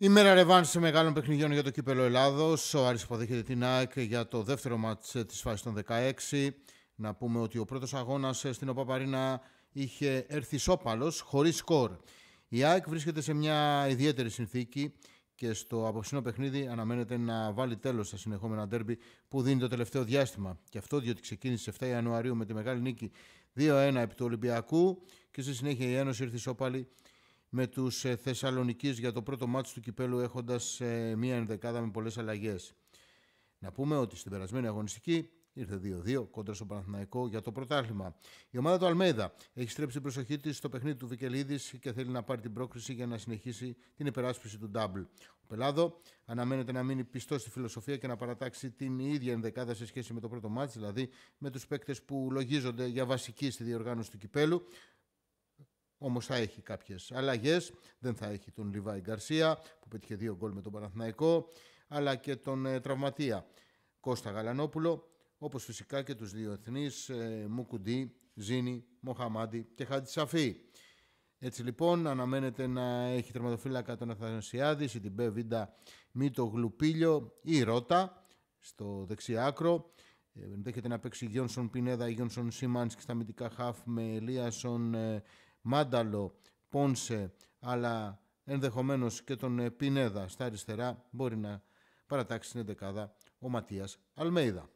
Ημέρα ρεβάνση μεγάλων παιχνιδιών για το κύπελο Ελλάδος. Ο Άρης υποδέχεται την ΑΕΚ για το δεύτερο μάτ ε, της φάσης των 16. Να πούμε ότι ο πρώτος αγώνας ε, στην Οπαπαρίνα είχε έρθει σώπαλο, χωρίς σκορ. Η ΑΕΚ βρίσκεται σε μια ιδιαίτερη συνθήκη και στο απόψινό παιχνίδι αναμένεται να βάλει τέλος στα συνεχόμενα ντέρμπι που δίνει το τελευταίο διάστημα. Και αυτό διότι ξεκίνησε 7 Ιανουαρίου με τη μεγάλη νίκη 2-1 επί του Ολυμπιακού και στη συνέχεια η Ένωση ήρθε σώπαλη με τους ε, Θεσσαλονική για το πρώτο μάτς του Κυπέλου έχοντας ε, μία ενδεκάδα με πολλές αλλαγές. Να πούμε ότι στην περασμένη αγωνιστική ήρθε 2-2 κόντρα στο Παναθηναϊκό για το πρωτάθλημα. Η ομάδα του Αλμέδα έχει στρέψει την προσοχή της στο παιχνίδι του Βικελίδης και θέλει να πάρει την πρόκληση για να συνεχίσει την υπεράσπιση του Νταμπλ. Ο Πελάδο αναμένεται να μείνει πιστό στη φιλοσοφία και να παρατάξει την ίδια ενδεκάδα σε σχέση με το πρώτο μάτι, δηλαδή με τους παίκτες που λογίζονται για βασική στη διοργάνωση του κυπέλου. Όμως θα έχει κάποιες αλλαγές. Δεν θα έχει τον Λιβάη Γκαρσία που πέτυχε δύο γκολ με τον Παναθηναϊκό αλλά και τον ε, τραυματία Κώστα Γαλανόπουλο όπως φυσικά και τους δύο εθνείς ε, Μουκουντή, Ζήνη, Μοχαμάντη και Χατζησαφή. Έτσι λοιπόν αναμένεται να έχει τερματοφύλακα τον Αθανασιάδη, η Βίντα Μήτο Γλουπίλιο ή Ρώτα στο δεξί άκρο. Ε, ενδέχεται να παίξει Γιόνσον Πινέδα ή Γιόνσον Σίμανς και στα μυντικά χαφ με Ελίασον ε, Μάνταλο, Πόνσε, αλλά ενδεχομένως και τον ε, Πινέδα στα αριστερά μπορεί να παρατάξει την δεκάδα. ο Ματίας Αλμέιδα.